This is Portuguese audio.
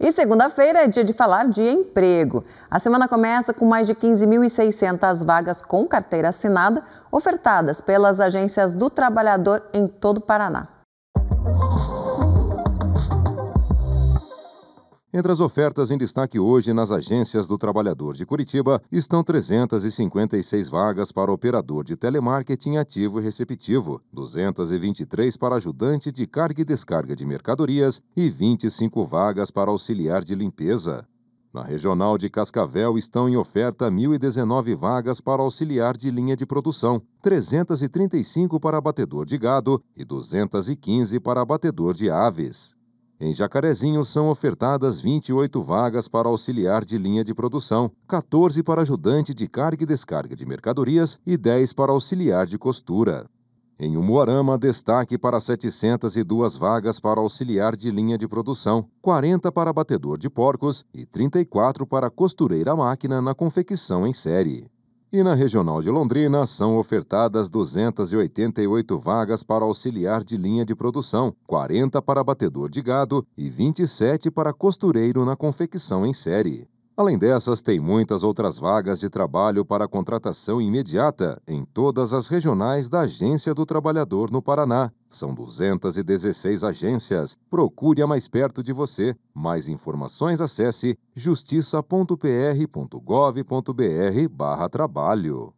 E segunda-feira é dia de falar de emprego. A semana começa com mais de 15.600 vagas com carteira assinada ofertadas pelas agências do trabalhador em todo o Paraná. Entre as ofertas em destaque hoje nas agências do Trabalhador de Curitiba estão 356 vagas para operador de telemarketing ativo e receptivo, 223 para ajudante de carga e descarga de mercadorias e 25 vagas para auxiliar de limpeza. Na regional de Cascavel estão em oferta 1.019 vagas para auxiliar de linha de produção, 335 para abatedor de gado e 215 para abatedor de aves. Em Jacarezinho são ofertadas 28 vagas para auxiliar de linha de produção, 14 para ajudante de carga e descarga de mercadorias e 10 para auxiliar de costura. Em Umuarama, destaque para 702 vagas para auxiliar de linha de produção, 40 para batedor de porcos e 34 para costureira máquina na confecção em série. E na Regional de Londrina são ofertadas 288 vagas para auxiliar de linha de produção, 40 para batedor de gado e 27 para costureiro na confecção em série. Além dessas, tem muitas outras vagas de trabalho para contratação imediata em todas as regionais da Agência do Trabalhador no Paraná, são 216 agências. Procure a mais perto de você. Mais informações acesse justiça.pr.gov.br/trabalho.